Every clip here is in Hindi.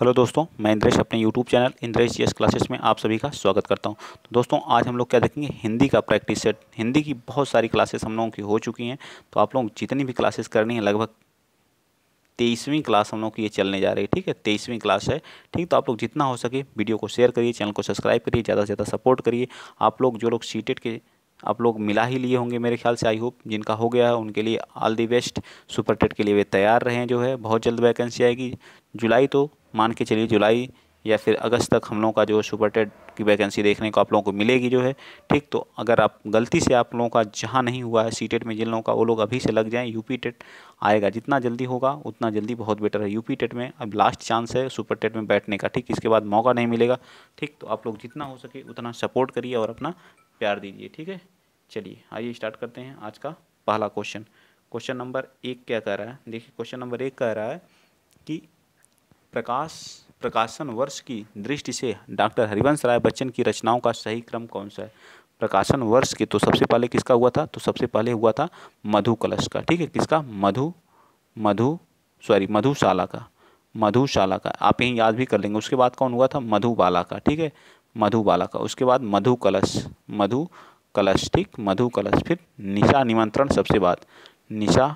हेलो दोस्तों मैं इंद्रेश अपने YouTube channel Indresh ji classes में आप सभी का स्वागत करता हूं तो दोस्तों आज हम लोग क्या देखेंगे हिंदी का प्रैक्टिस सेट हिंदी की बहुत सारी क्लासेस हम लोगों की हो चुकी हैं तो आप लोग जितनी भी क्लासेस करनी है लगभग तेईसवीं क्लास हम लोग की ये चलने जा रही है ठीक है तेईसवीं क्लास है ठीक तो आप लोग जितना हो सके वीडियो को शेयर करिए चैनल को सब्सक्राइब करिए ज़्यादा से ज़्यादा सपोर्ट करिए आप लोग जो लोग सीटेट के आप लोग मिला ही लिए होंगे मेरे ख्याल से आई होप जिनका हो गया है उनके लिए all the best super TET के लिए वे तैयार रहें जो है बहुत जल्द वैकेंसी आएगी जुलाई तो मान के चलिए जुलाई या फिर अगस्त तक हम लोगों का जो है सुपर टेट की वैकेंसी देखने को आप लोगों को मिलेगी जो है ठीक तो अगर आप गलती से आप लोगों का जहाँ नहीं हुआ है सी टेट में जिन लोगों का वो लोग अभी से लग जाएँ यूपी टेट आएगा जितना जल्दी होगा उतना जल्दी बहुत बेटर है यूपी टेट में अब लास्ट चांस है सुपर टेट में बैठने का ठीक इसके बाद मौका नहीं मिलेगा ठीक तो आप लोग जितना हो सके उतना सपोर्ट करिए और अपना प्यार दीजिए ठीक है चलिए आइए स्टार्ट करते हैं आज का पहला क्वेश्चन क्वेश्चन नंबर एक क्या कह रहा है देखिए क्वेश्चन नंबर एक कह रहा है कि प्रकाश प्रकाशन वर्ष की दृष्टि से डॉक्टर हरिवंश राय बच्चन की रचनाओं का सही क्रम कौन सा है प्रकाशन वर्ष के तो सबसे पहले किसका हुआ था तो सबसे पहले हुआ था मधु कलश का ठीक है किसका मधु मधु सॉरी मधुशाला का मधुशाला का आप यहीं याद भी कर लेंगे उसके बाद कौन हुआ था मधुबाला का ठीक है मधु का उसके बाद मधु कलश मधु कलश ठीक मधु कलश फिर निशा निमंत्रण सबसे बाद निशा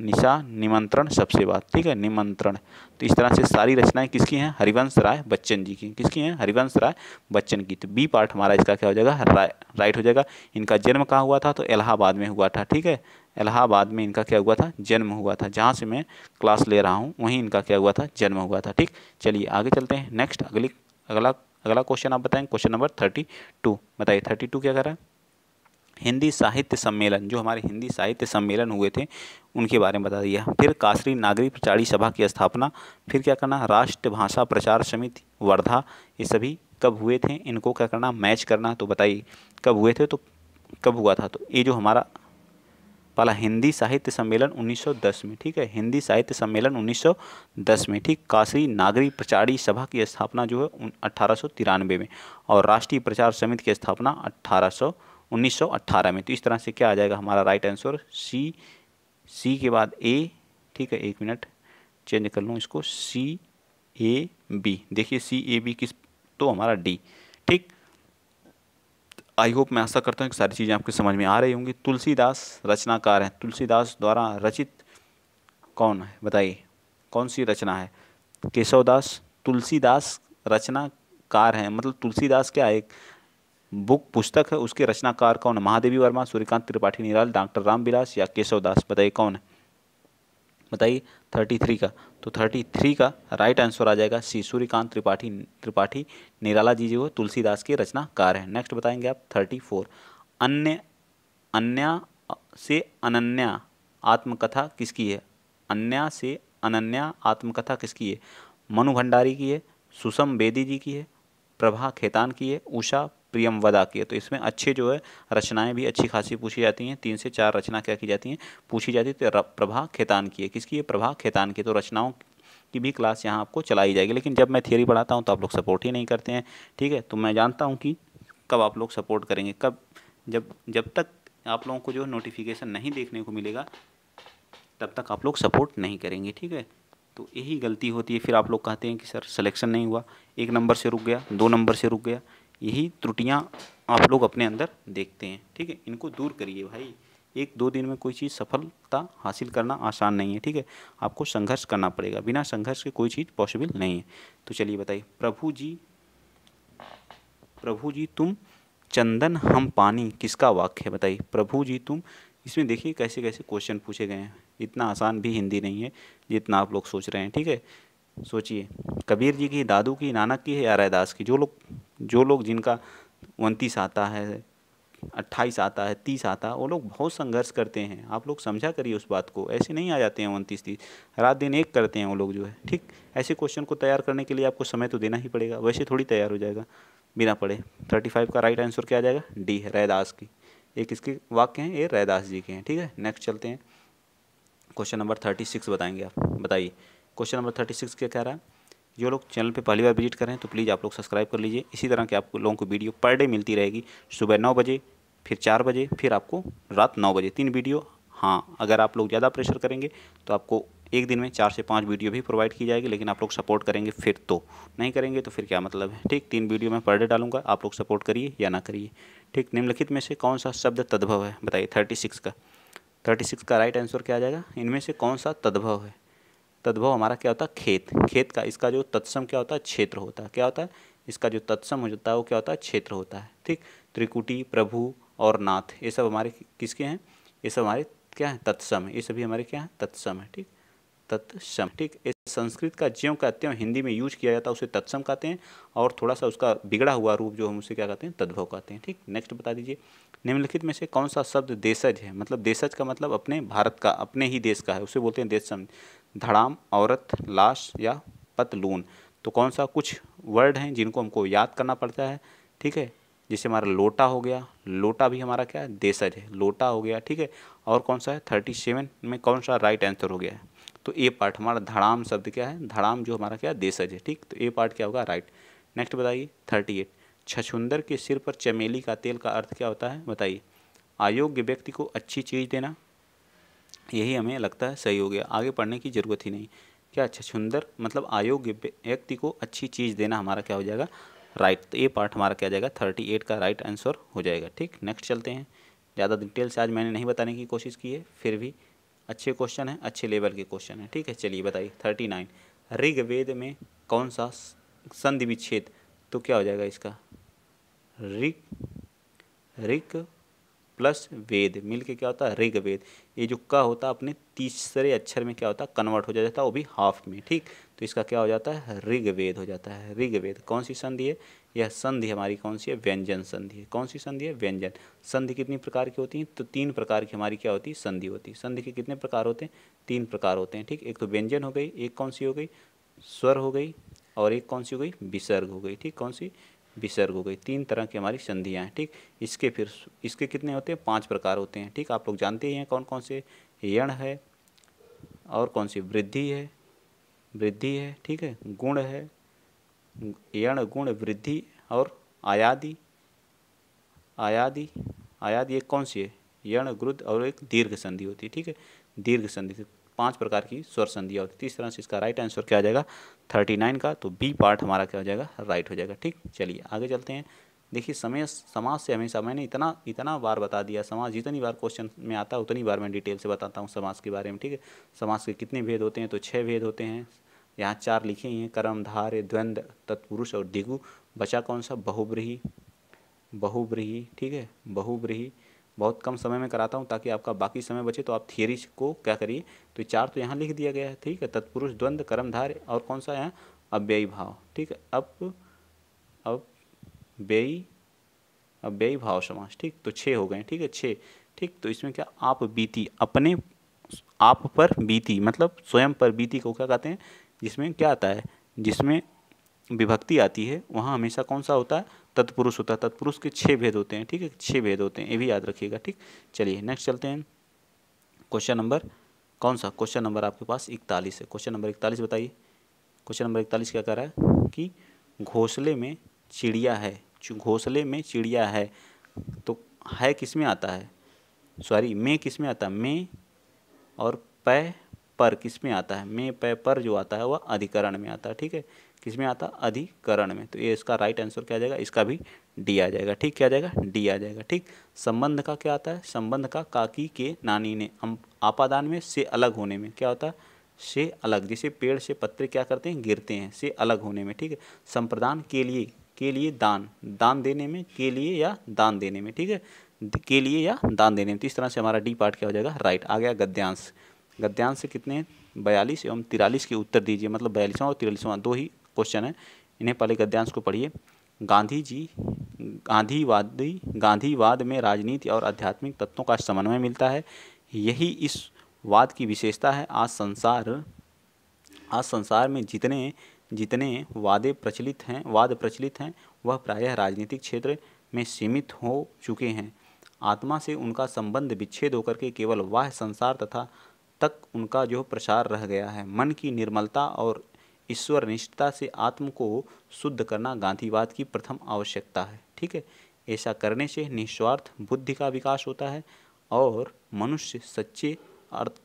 निशा निमंत्रण सबसे बात ठीक है निमंत्रण तो इस तरह से सारी रचनाएं किसकी हैं हरिवंश राय बच्चन जी की किसकी हैं हरिवंश राय बच्चन की तो बी पार्ट हमारा इसका क्या हो जाएगा राय राइट हो जाएगा इनका जन्म कहाँ हुआ था तो इलाहाबाद में हुआ था ठीक है इलाहाबाद में इनका क्या हुआ था जन्म हुआ था जहाँ से मैं क्लास ले रहा हूँ वहीं इनका क्या हुआ था जन्म हुआ था ठीक चलिए आगे चलते हैं नेक्स्ट अगली अगला अगला क्वेश्चन आप बताएं क्वेश्चन नंबर थर्टी टू बताइए थर्टी टू क्या कर रहा है हिंदी साहित्य सम्मेलन जो हमारे हिंदी साहित्य सम्मेलन हुए थे उनके बारे में बता दिया फिर कासरी नागरी प्रचारी सभा की स्थापना फिर क्या करना राष्ट्रभाषा प्रचार समिति वर्धा ये सभी कब हुए थे इनको क्या करना मैच करना तो बताइए कब हुए थे तो कब हुआ था तो ये जो हमारा पहला हिंदी साहित्य सम्मेलन 1910 में ठीक है हिंदी साहित्य सम्मेलन 1910 में ठीक काशी नागरी प्रचारी सभा की स्थापना जो है अठारह में और राष्ट्रीय प्रचार समिति की स्थापना अट्ठारह 1918 में तो इस तरह से क्या आ जाएगा हमारा राइट आंसर सी सी के बाद ए ठीक है एक मिनट चेंज कर लूँ इसको सी ए बी देखिए सी ए बी किस तो हमारा डी ठीक आई होप मैं आशा करता हूँ कि सारी चीज़ें आपके समझ में आ रही होंगी तुलसीदास रचनाकार हैं तुलसीदास द्वारा रचित कौन है बताइए कौन सी रचना है केशवदास तुलसीदास रचनाकार हैं मतलब तुलसीदास क्या एक बुक पुस्तक है उसके रचनाकार कौन है महादेवी वर्मा सूर्यकांत त्रिपाठी निराल डॉक्टर रामविलास या केशवदास बताइए कौन है बताइए थर्टी थ्री का तो थर्टी थ्री का राइट आंसर आ जाएगा सी सूर्यकांत त्रिपाठी त्रिपाठी निराला जी जी वो तुलसीदास के रचनाकार हैं नेक्स्ट बताएंगे आप थर्टी फोर अन्य अन्या से अनन्या आत्मकथा किसकी है अन्या से अनन्या आत्मकथा किसकी है मनु भंडारी की है सुषम बेदी जी की है प्रभा खेतान की है उषा प्रियम वदा की है तो इसमें अच्छे जो है रचनाएं भी अच्छी खासी पूछी जाती हैं तीन से चार रचना क्या की जाती हैं पूछी जाती है तो प्रभा खेतान की है किसकी है प्रभा खेतान की तो रचनाओं की भी क्लास यहाँ आपको चलाई जाएगी लेकिन जब मैं थियोरी पढ़ाता हूँ तो आप लोग सपोर्ट ही नहीं करते हैं ठीक है तो मैं जानता हूँ कि कब आप लोग सपोर्ट करेंगे कब जब जब तक आप लोगों को जो नोटिफिकेशन नहीं देखने को मिलेगा तब तक आप लोग सपोर्ट नहीं करेंगे ठीक है तो यही गलती होती है फिर आप लोग कहते हैं कि सर सिलेक्शन नहीं हुआ एक नंबर से रुक गया दो नंबर से रुक गया यही त्रुटियाँ आप लोग अपने अंदर देखते हैं ठीक है इनको दूर करिए भाई एक दो दिन में कोई चीज़ सफलता हासिल करना आसान नहीं है ठीक है आपको संघर्ष करना पड़ेगा बिना संघर्ष के कोई चीज़ पॉसिबल नहीं है तो चलिए बताइए प्रभु जी प्रभु जी तुम चंदन हम पानी किसका वाक्य है बताइए प्रभु जी तुम इसमें देखिए कैसे कैसे क्वेश्चन पूछे गए हैं इतना आसान भी हिंदी नहीं है जितना आप लोग सोच रहे हैं ठीक है सोचिए कबीर जी की दादू की नानक की है या रैदास की जो लोग जो लोग जिनका उनतीस आता है अट्ठाईस आता है तीस आता है वो लोग बहुत संघर्ष करते हैं आप लोग समझा करिए उस बात को ऐसे नहीं आ जाते हैं उनतीस तीस रात दिन एक करते हैं वो लोग जो है ठीक ऐसे क्वेश्चन को तैयार करने के लिए आपको समय तो देना ही पड़ेगा वैसे थोड़ी तैयार हो जाएगा बिना पढ़े थर्टी फाइव का राइट आंसर क्या आ जाएगा डी है रैदास की एक इसके वाक्य हैं ये रैदास जी के हैं ठीक है नेक्स्ट चलते हैं क्वेश्चन नंबर थर्टी सिक्स बताएंगे आप बताइए क्वेश्चन नंबर थर्टी सिक्स क्या कह रहा है जो लोग चैनल पे पहली बार विजिट कर रहे हैं तो प्लीज़ आप लोग सब्सक्राइब कर लीजिए इसी तरह के आपको लोगों को वीडियो पर डे मिलती रहेगी सुबह नौ बजे फिर चार बजे फिर आपको रात नौ बजे तीन वीडियो हाँ अगर आप लोग ज़्यादा प्रेशर करेंगे तो आपको एक दिन में चार से पाँच वीडियो भी प्रोवाइड की जाएगी लेकिन आप लोग सपोर्ट करेंगे फिर तो नहीं करेंगे तो फिर क्या मतलब है ठीक तीन वीडियो मैं पर डे डालूंगा आप लोग सपोर्ट करिए या ना करिए ठीक निम्नलिखित में से कौन सा शब्द तद्भव है बताइए थर्टी सिक्स का थर्टी सिक्स का राइट आंसर क्या आ जाएगा इनमें से कौन सा तद्भव है तद्भव हमारा क्या होता है खेत खेत का इसका जो तत्सम क्या होता है क्षेत्र होता है क्या होता है इसका जो तत्सम हो जाता है वो क्या होता है क्षेत्र होता है ठीक त्रिकुटी प्रभु और नाथ ये सब हमारे किसके हैं ये सब हमारे क्या है तत्सम है ये सभी हमारे क्या है तत्सम है ठीक तत्सम ठीक इस संस्कृत का ज्यों कहते हैं हिंदी में यूज किया जाता है उसे तत्सम कहते हैं और थोड़ा सा उसका बिगड़ा हुआ रूप जो हम उसे क्या कहते हैं तद्भव कहते हैं ठीक नेक्स्ट बता दीजिए निम्नलिखित में से कौन सा शब्द देशज है मतलब देशज का मतलब अपने भारत का अपने ही देश का है उसे बोलते हैं देश धड़ाम औरत लाश या पतलून तो कौन सा कुछ वर्ड हैं जिनको हमको याद करना पड़ता है ठीक है जैसे हमारा लोटा हो गया लोटा भी हमारा क्या है देसज है लोटा हो गया ठीक है और कौन सा है थर्टी सेवन में कौन सा राइट आंसर हो गया है तो ए पार्ट हमारा धड़ाम शब्द क्या है धड़ाम जो हमारा क्या है देसज है ठीक तो ए पार्ट क्या होगा राइट नेक्स्ट बताइए थर्टी एट छछुंदर के सिर पर चमेली का तेल का अर्थ क्या होता है बताइए अयोग्य व्यक्ति को अच्छी चीज़ देना यही हमें लगता है सही हो गया आगे पढ़ने की ज़रूरत ही नहीं क्या अच्छा सुंदर मतलब आयोग्य व्यक्ति को अच्छी चीज़ देना हमारा क्या हो जाएगा राइट तो ये पार्ट हमारा क्या जाएगा थर्टी एट का राइट आंसर हो जाएगा ठीक नेक्स्ट चलते हैं ज़्यादा डिटेल से आज मैंने नहीं बताने की कोशिश की है फिर भी अच्छे क्वेश्चन हैं अच्छे लेवल के क्वेश्चन हैं ठीक है चलिए बताइए थर्टी नाइन ऋग्वेद में कौन सा संधि विच्छेद तो क्या हो जाएगा इसका ऋग ऋग प्लस वेद मिलके क्या होता है ऋग वेद ये जो क होता अपने तीसरे अक्षर में क्या होता है कन्वर्ट हो जाता है वो भी हाफ में ठीक तो इसका क्या हो जाता है ऋग वेद हो जाता है ऋग्वेद कौन सी संधि है यह संधि हमारी कौन सी है व्यंजन संधि है कौन सी संधि है व्यंजन संधि कितनी प्रकार की होती हैं तो तीन प्रकार की हमारी क्या होती है संधि होती है संधि के कितने प्रकार होते हैं तीन प्रकार होते हैं ठीक एक तो व्यंजन हो गई एक कौन सी हो गई स्वर हो गई और एक कौन सी हो गई विसर्ग हो गई ठीक कौन सी विसर्ग हो गई तीन तरह की हमारी संधियाँ हैं ठीक इसके फिर इसके कितने होते हैं पाँच प्रकार होते हैं ठीक आप लोग जानते ही हैं कौन कौन से यण है और कौन सी वृद्धि है वृद्धि है ठीक है गुण है यण गुण वृद्धि और आयादि आयादि आयादि एक कौन सी है यण ग्रुद और एक दीर्घ संधि होती है ठीक है दीर्घ संधि पांच प्रकार की स्वर संधियाँ होती है इस तरह से इसका राइट आंसर क्या आ जाएगा थर्टी नाइन का तो बी पार्ट हमारा क्या हो जाएगा राइट हो जाएगा ठीक चलिए आगे चलते हैं देखिए समय समाज से हमेशा मैंने इतना इतना बार बता दिया समाज जितनी बार क्वेश्चन में आता है उतनी बार मैं डिटेल से बताता हूँ समाज के बारे में ठीक है समाज के कितने भेद होते हैं तो छः भेद होते हैं यहाँ चार लिखे ही हैं कर्म धार्य द्वंद्व तत्पुरुष और दिगु बचा कौन सा बहुब्रही बहुब्रही ठीक है बहुब्रही बहुत कम समय में कराता हूँ ताकि आपका बाकी समय बचे तो आप थियरी को क्या करिए तो चार तो यहाँ लिख दिया गया है ठीक है तत्पुरुष द्वंद्व कर्मधार और कौन सा है अव्ययी भाव ठीक है अब अब व्ययी अव्ययी भाव समास ठीक तो छः हो गए ठीक है छः ठीक तो इसमें क्या आप बीती अपने आप पर बीती मतलब स्वयं पर बीती को क्या कहते हैं जिसमें क्या आता है जिसमें विभक्ति आती है वहाँ हमेशा कौन सा होता है तत्पुरुष होता है तत्पुरुष के छः भेद होते हैं ठीक है छः भेद होते हैं ये भी याद रखिएगा ठीक चलिए नेक्स्ट चलते हैं क्वेश्चन नंबर कौन सा क्वेश्चन नंबर आपके पास इकतालीस है क्वेश्चन नंबर इकतालीस बताइए क्वेश्चन नंबर इकतालीस क्या कर रहा है कि घोंसले में चिड़िया है घोंसले में चिड़िया है तो है किस में आता है सॉरी में किस में आता है में और पै पर किस में आता है में पै पर जो आता है वह अधिकरण में आता है ठीक है किस में आता अधिकरण में तो ये इसका राइट आंसर क्या आ जाएगा इसका भी डी आ जाएगा ठीक क्या आ जाएगा डी आ जाएगा ठीक संबंध का क्या आता है संबंध का काकी के नानी ने आपादान में से अलग होने में क्या होता है से अलग जैसे पेड़ से पत्ते क्या करते हैं गिरते हैं से अलग होने में ठीक है संप्रदान के लिए के लिए दान दान देने में के लिए या दान देने में ठीक है के लिए या दान देने में तो इस तरह से हमारा डी पार्ट क्या हो जाएगा राइट आ गया गद्यांश गद्यांश कितने बयालीस एवं तिरालीस के उत्तर दीजिए मतलब बयालीसवां और तिरालीसवां दो ही क्वेश्चन है इन्हें पहले गद्यांश को पढ़िए गांधी जी गांधीवादी गांधीवाद में राजनीति और आध्यात्मिक तत्वों का समन्वय मिलता है यही इस वाद की विशेषता है आज संसार आज संसार में जितने जितने वादे प्रचलित हैं वाद प्रचलित हैं वह प्रायः राजनीतिक क्षेत्र में सीमित हो चुके हैं आत्मा से उनका संबंध विच्छेद होकर के केवल वाह संसार तथा तक उनका जो प्रसार रह गया है मन की निर्मलता और ईश्वर निष्ठता से आत्म को शुद्ध करना गांधीवाद की प्रथम आवश्यकता है ठीक है ऐसा करने से निस्वार्थ बुद्धि का विकास होता है और मनुष्य सच्चे अर्थ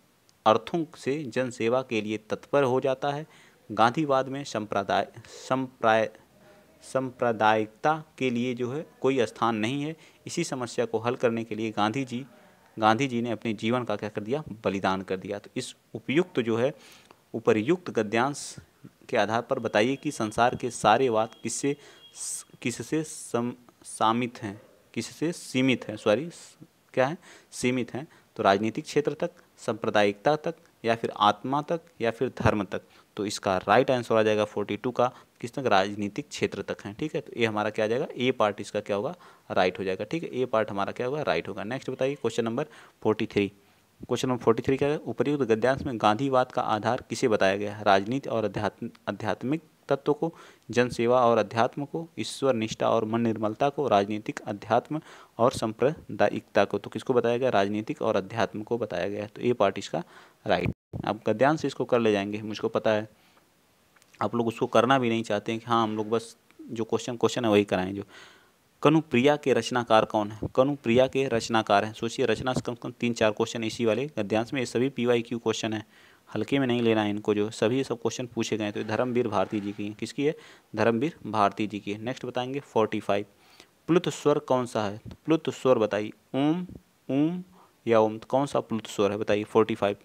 अर्थों से जनसेवा के लिए तत्पर हो जाता है गांधीवाद में संप्रदाय संप्राय संप्रदायिकता के लिए जो है कोई स्थान नहीं है इसी समस्या को हल करने के लिए गांधी जी गांधी जी ने अपने जीवन का क्या कर दिया बलिदान कर दिया तो इस उपयुक्त जो है उपरयुक्त गद्यांश के आधार पर बताइए कि संसार के सारे वाद किससे किससे सामित हैं किससे सीमित हैं सॉरी क्या है सीमित हैं तो राजनीतिक क्षेत्र तक सांप्रदायिकता तक या फिर आत्मा तक या फिर धर्म तक तो इसका राइट आंसर आ जाएगा फोर्टी टू का किस तक राजनीतिक क्षेत्र तक है ठीक है तो ये हमारा क्या आ जाएगा ए पार्ट इसका क्या होगा राइट हो जाएगा ठीक है ए पार्ट हमारा क्या होगा राइट होगा नेक्स्ट बताइए question number forty three question number forty three क्या उपयुक्त गद्यांश में गांधीवाद का आधार किसे बताया गया है राजनीति और अध्यात्म आध्यात्मिक तत्व को जनसेवा और अध्यात्म को ईश्वर निष्ठा और मन निर्मलता को राजनीतिक अध्यात्म और संप्रदायिकता को तो किसको बताया गया राजनीतिक और अध्यात्म को बताया गया तो ये पार्ट इसका राइट आप गद्यांश इसको कर ले जाएंगे मुझको पता है आप लोग उसको करना भी नहीं चाहते हैं कि हाँ हम लोग बस जो क्वेश्चन क्वेश्चन है वही कराएं जो कनुप्रिया के रचनाकार कौन है कनुप्रिया के रचनाकार हैं सोचिए रचना से कम से कम तीन चार क्वेश्चन इसी वाले गद्यांश में ये सभी पी वाई क्यू क्वेश्चन है हल्के में नहीं लेना है इनको जो सभी सब क्वेश्चन पूछे गए तो धर्मवीर भारती जी की है किसकी है धर्मवीर भारती जी की है नेक्स्ट बताएंगे फोर्टी फाइव प्लुत स्वर कौन सा है प्लुत स्वर बताइए ओम ओम या ओम तो कौन सा प्लुत स्वर है बताइए फोर्टी फाइव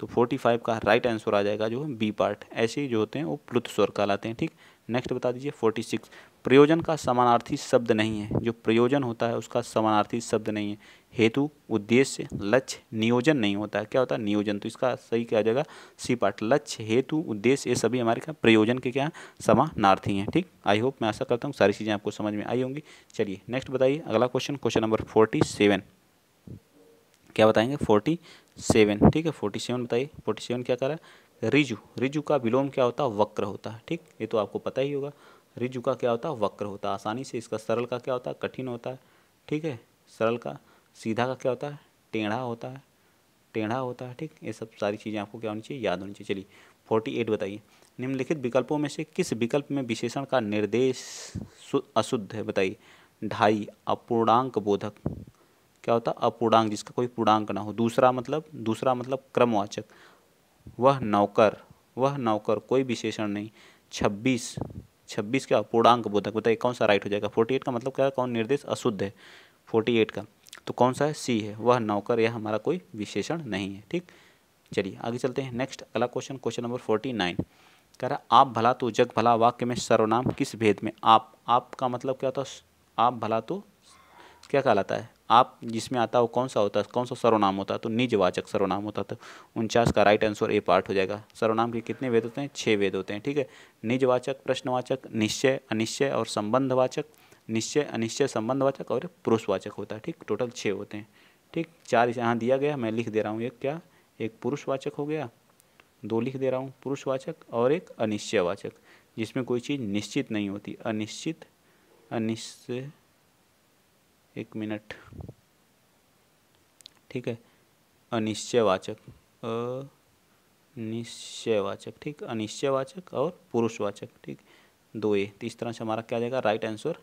तो फोर्टी फाइव का राइट आंसर आ जाएगा जो बी पार्ट ऐसे जो होते हैं वो प्लुत स्वर कहलाते हैं ठीक नेक्स्ट बता दीजिए फोर्टी सिक्स प्रयोजन का समानार्थी शब्द नहीं है जो प्रयोजन होता है उसका समानार्थी शब्द नहीं है हेतु उद्देश्य लक्ष्य नियोजन नहीं होता है क्या होता है नियोजन तो इसका सही क्या हो जाएगा सी पार्ट लक्ष्य हेतु उद्देश्य ये सभी हमारे क्या प्रयोजन के क्या समानार्थी हैं ठीक आई होप मैं आशा करता हूँ सारी चीज़ें आपको समझ में आई होंगी चलिए नेक्स्ट बताइए अगला question question number forty seven क्या बताएंगे फोर्टी सेवन ठीक है फोर्टी सेवन बताइए फोर्टी सेवन क्या करा रिजु रिजु का विलोम क्या होता है वक्र होता है ठीक ये तो आपको पता ही होगा रिजु का क्या होता है वक्र होता है आसानी से इसका सरल का क्या होता है कठिन होता है ठीक है सरल का सीधा का क्या होता है टेढ़ा होता है टेढ़ा होता है ठीक ये सब सारी चीज़ें आपको क्या होनी चाहिए याद होनी चाहिए चलिए फोर्टी एट बताइए निम्नलिखित विकल्पों में से किस विकल्प में विशेषण का निर्देश अशुद्ध है बताइए ढाई अपूर्णांक बोधक क्या होता है अपूर्णांक जिसका कोई पूर्णांक ना हो दूसरा मतलब दूसरा मतलब क्रमवाचक वह नौकर वह नौकर कोई विशेषण नहीं छब्बीस छब्बीस का अपूर्णांक बोधक बताइए कौन सा राइट हो जाएगा फोर्टी एट का मतलब क्या है कौन निर्देश अशुद्ध है फोर्टी एट का तो कौन सा है सी है वह नौकर यह हमारा कोई विशेषण नहीं है ठीक चलिए आगे चलते हैं नेक्स्ट अगला question question number forty nine कह रहा आप भला तो जग भला वाक्य में सर्वनाम किस भेद में आप आप का मतलब क्या होता है आप भला तो क्या कहलाता है आप जिसमें आता हो कौन सा होता है कौन सा सर्वनाम होता है तो निजवाचक सर्वनाम होता था तो उनचास का राइट आंसर ए पार्ट हो जाएगा सर्वनाम के कितने वेद होते हैं छः वेद होते हैं ठीक है निजवाचक प्रश्नवाचक निश्चय अनिश्चय और संबंधवाचक निश्चय अनिश्चय संबंधवाचक और पुरुषवाचक होता है ठीक टोटल छः होते हैं ठीक चार यहाँ दिया गया मैं लिख दे रहा हूँ एक क्या एक पुरुषवाचक हो गया दो लिख दे रहा हूँ पुरुषवाचक और एक अनिश्चयवाचक जिसमें कोई चीज़ निश्चित नहीं होती अनिश्चित अनिश्चय एक मिनट ठीक है अनिश्चयवाचक अनिश्चयवाचक ठीक अनिश्चयवाचक और पुरुषवाचक ठीक दो ए तो इस तरह से हमारा क्या जाएगा राइट आंसर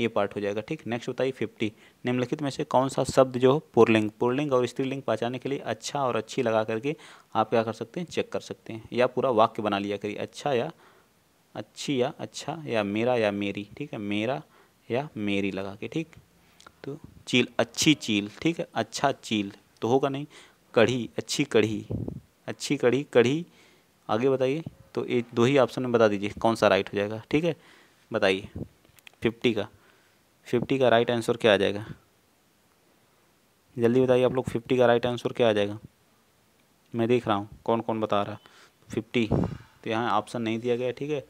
ए पार्ट हो जाएगा ठीक नेक्स्ट बताइए फिफ्टी निम्नलिखित में से कौन सा शब्द जो हो पुरलिंग पुरलिंग और स्त्रीलिंग पहचाने के लिए अच्छा और अच्छी लगा करके आप क्या कर सकते हैं चेक कर सकते हैं या पूरा वाक्य बना लिया करिए अच्छा या अच्छी या अच्छा या मेरा या मेरी ठीक है मेरा या मेरी लगा के ठीक तो चील अच्छी चील ठीक है अच्छा चील तो होगा नहीं कढ़ी अच्छी कढ़ी अच्छी कढ़ी कढ़ी आगे बताइए तो ये दो ही ऑप्शन में बता दीजिए कौन सा राइट हो जाएगा ठीक है बताइए फिफ्टी का फिफ्टी का राइट आंसर क्या आ जाएगा जल्दी बताइए आप लोग फिफ्टी का राइट आंसर क्या आ जाएगा मैं देख रहा हूँ कौन कौन बता रहा फिफ्टी तो यहाँ ऑप्शन नहीं दिया गया ठीक है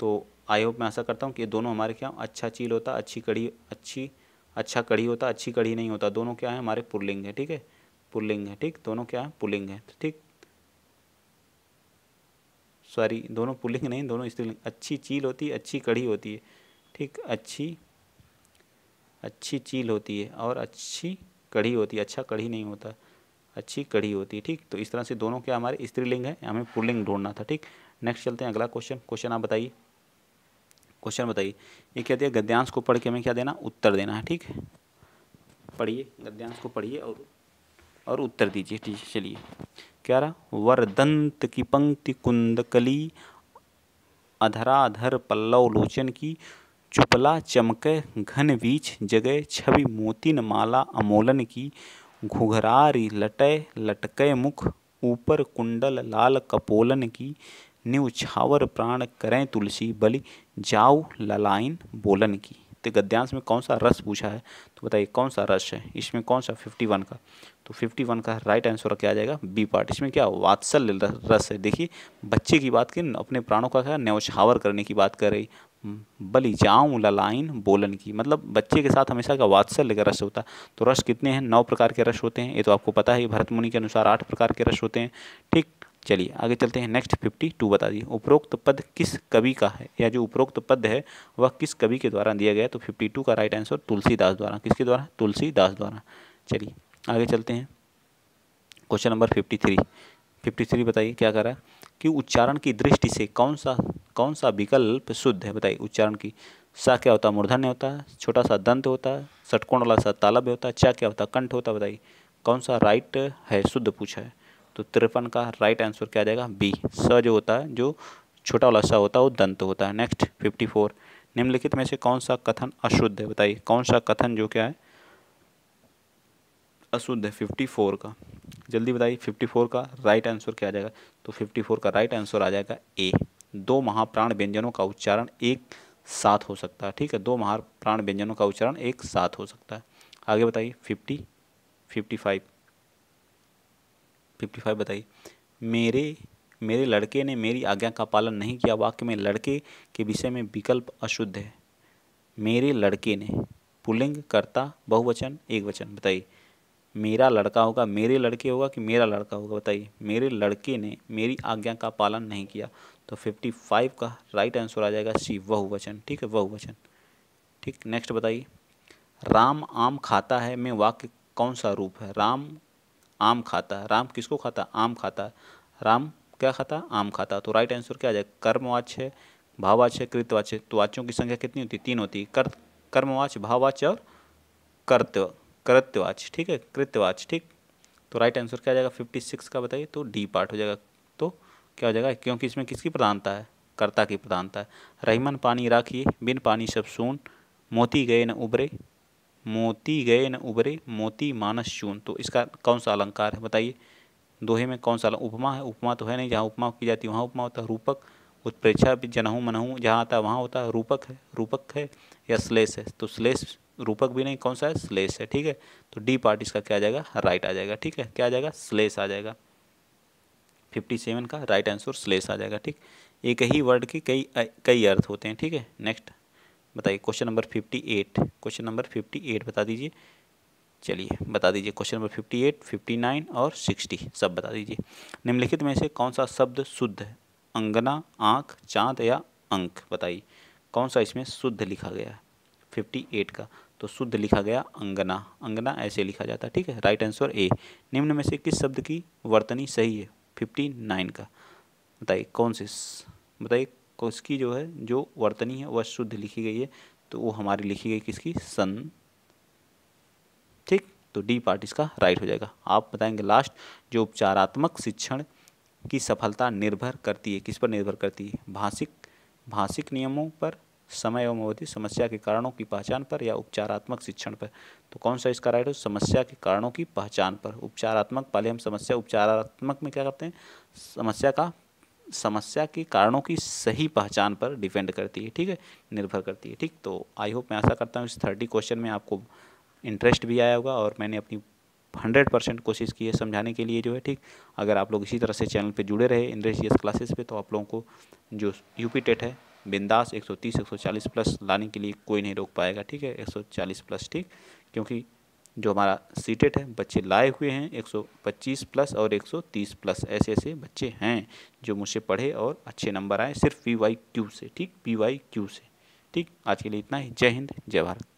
तो आई होप मैं ऐसा करता हूँ कि ये दोनों हमारे क्या अच्छा चील होता अच्छी कड़ी अच्छी अच्छा कड़ी होता अच्छी कड़ी नहीं होता दोनों क्या है हमारे पुल्लिंग है ठीक है पुल्लिंग है ठीक दोनों क्या है पुलिंग है ठीक सॉरी दोनों पुलिंग नहीं दोनों स्त्रीलिंग अच्छी चील होती है अच्छी कड़ी होती है ठीक अच्छी अच्छी चील होती है और अच्छी कड़ी होती है अच्छा कड़ी नहीं होता अच्छी कड़ी होती है ठीक तो इस तरह से दोनों क्या हमारे स्त्रीलिंग है हमें पुल्लिंग ढूंढना था ठीक नेक्स्ट चलते हैं अगला क्वेश्चन क्वेश्चन आप बताइए क्वेश्चन बताइए ये क्या दिया गद्यांश को पढ़ के हमें क्या देना उत्तर देना है ठीक पढ़िए गद्यांश को पढ़िए और और उत्तर दीजिए ठीक है चलिए क्या रहा वरदंत की पंक्ति कुंदकली अधराधर पल्लव लोचन की चुपला चमके घन बीच जगह छवि मोतिन माला अमोलन की घुघरारी लटे लटके मुख ऊपर कुंडल लाल कपोलन की न्यूछावर प्राण करें तुलसी बलि जाऊ ललाइन बोलन की तो गद्यांश में कौन सा रस पूछा है तो बताइए कौन सा रस है इसमें कौन सा फिफ्टी वन का तो फिफ्टी वन का राइट आंसर क्या आ जाएगा बी पार्ट इसमें क्या वात्सल्य रस है देखिए बच्चे की बात की अपने प्राणों का क्या न्यौछावर करने की बात कर रही बलि जाऊँ ललाइन बोलन की मतलब बच्चे के साथ हमेशा का वात्सल्य का रस होता है तो रस कितने हैं नौ प्रकार के रस होते हैं ये तो आपको पता है भरत मुनि के अनुसार आठ प्रकार के रस होते हैं ठीक चलिए आगे चलते हैं नेक्स्ट फिफ्टी टू बता दिए उपरोक्त पद किस कवि का है या जो उपरोक्त पद है वह किस कवि के द्वारा दिया गया तो फिफ्टी टू का राइट आंसर तुलसीदास द्वारा किसके द्वारा तुलसीदास द्वारा चलिए आगे चलते हैं question number fifty three fifty three बताइए क्या करा रहा है कि उच्चारण की दृष्टि से कौन सा कौन सा विकल्प शुद्ध है बताइए उच्चारण की सा क्या होता मूर्धन्य होता है छोटा सा दंत होता है षटकोण वाला सा तालब्य होता है चा क्या होता कंठ होता बताइए कौन सा राइट है शुद्ध पूछा है तो तिरपन का राइट आंसर क्या आ जाएगा बी स जो होता है जो छोटा वाला स होता है वो दंत होता है नेक्स्ट फिफ्टी फोर निम्नलिखित में से कौन सा कथन अशुद्ध है बताइए कौन सा कथन जो क्या है अशुद्ध है फिफ्टी फोर का जल्दी बताइए फिफ्टी फोर का राइट आंसर क्या आ जाएगा तो फिफ्टी फोर का राइट आंसर आ जाएगा ए दो महाप्राण व्यंजनों का उच्चारण एक साथ हो सकता है ठीक है दो महाप्राण व्यंजनों का उच्चारण एक साथ हो सकता है आगे बताइए fifty fifty five fifty five बताइए मेरे मेरे लड़के ने मेरी आज्ञा का पालन नहीं किया वाक्य में लड़के के विषय में विकल्प अशुद्ध है मेरे लड़के ने पुलिंग करता बहुवचन एक वचन बताइए मेरा लड़का होगा मेरे लड़के होगा कि मेरा लड़का होगा बताइए मेरे लड़के ने मेरी आज्ञा का पालन नहीं किया तो फिफ्टी फाइव का राइट आंसर आ जाएगा सी बहुवचन ठीक है बहुवचन ठीक नेक्स्ट बताइए राम आम खाता है में वाक्य कौन सा रूप है राम आम खाता है राम किसको खाता आम खाता राम क्या खाता आम खाता तो राइट आंसर क्या आ जाएगा कर्मवाच्य भाववाच्य कृतवाच्य तो वाच्यों की संख्या कितनी होती है तीन होती है कर कर्मवाच्य भाववाच्य और कर्तव्य कृत्यवाच ठीक है कृत्यवाच ठीक तो राइट आंसर क्या आ जाएगा फिफ्टी सिक्स का बताइए तो डी पार्ट हो जाएगा तो क्या हो जाएगा क्योंकि इसमें किसकी प्रधानता है कर्ता की प्रधानता है रहीमन पानी राखिए बिन पानी सब सून मोती गए न उभरे मोती गए न उबरे मोती मानस चून तो इसका कौन सा अलंकार है बताइए दोहे में कौन सा उपमा है उपमा तो है नहीं जहाँ उपमा की जाती है वहाँ उपमा होता है रूपक उत्प्रेक्षा भी जनहु मनहु जहाँ आता है वहाँ होता है रूपक है रूपक है या श्लेष है तो श्लेष रूपक भी नहीं कौन सा है श्लेष है ठीक है तो डी पार्ट इसका क्या आ जाएगा राइट आ जाएगा ठीक है क्या आ जाएगा श्लेष आ जाएगा फिफ्टी सेवन का राइट आंसर श्लेष आ जाएगा ठीक एक ही वर्ड के कई कई अर्थ होते हैं ठीक है नेक्स्ट बताइए question number fifty eight question number fifty eight बता दीजिए चलिए बता दीजिए question number fifty eight fifty nine और सिक्सटी सब बता दीजिए निम्नलिखित में से कौन सा शब्द शुद्ध है अंगना आँख चाँद या अंक बताइए कौन सा इसमें शुद्ध लिखा गया है फिफ्टी एट का तो शुद्ध लिखा गया अंगना अंगना ऐसे लिखा जाता है ठीक है राइट आंसर ए निम्न में से किस शब्द की वर्तनी सही है फिफ्टी नाइन का बताइए कौन से बताइए उसकी जो है जो वर्तनी है वह शुद्ध लिखी गई है तो वो हमारी लिखी गई किसकी सन ठीक तो डी पार्ट इसका राइट हो जाएगा आप बताएंगे लास्ट जो उपचारात्मक शिक्षण की सफलता निर्भर करती है किस पर निर्भर करती है भाषिक भाषिक नियमों पर समय एवं अवधि समस्या के कारणों की पहचान पर या उपचारात्मक शिक्षण पर तो कौन सा इसका राइट हो समस्या के कारणों की पहचान पर उपचारात्मक पहले हम समस्या उपचारात्मक में क्या करते हैं समस्या का समस्या के कारणों की सही पहचान पर डिपेंड करती है ठीक है निर्भर करती है ठीक तो आई होप मैं आशा करता हूँ इस थर्टी क्वेश्चन में आपको इंटरेस्ट भी आया होगा और मैंने अपनी हंड्रेड परसेंट कोशिश की है समझाने के लिए जो है ठीक अगर आप लोग इसी तरह से चैनल पे जुड़े रहे इंद्रेश जी क्लासेस पे तो आप लोगों को जो यूपी टेट है बिंदास 130 140 प्लस लाने के लिए कोई नहीं रोक पाएगा ठीक है 140 प्लस ठीक क्योंकि जो हमारा सीटेट है बच्चे लाए हुए हैं 125 प्लस और 130 प्लस ऐसे ऐसे बच्चे हैं जो मुझसे पढ़े और अच्छे नंबर आए सिर्फ पी वाई क्यू से ठीक पी वाई क्यू से ठीक आज के लिए इतना ही जय हिंद जय भारत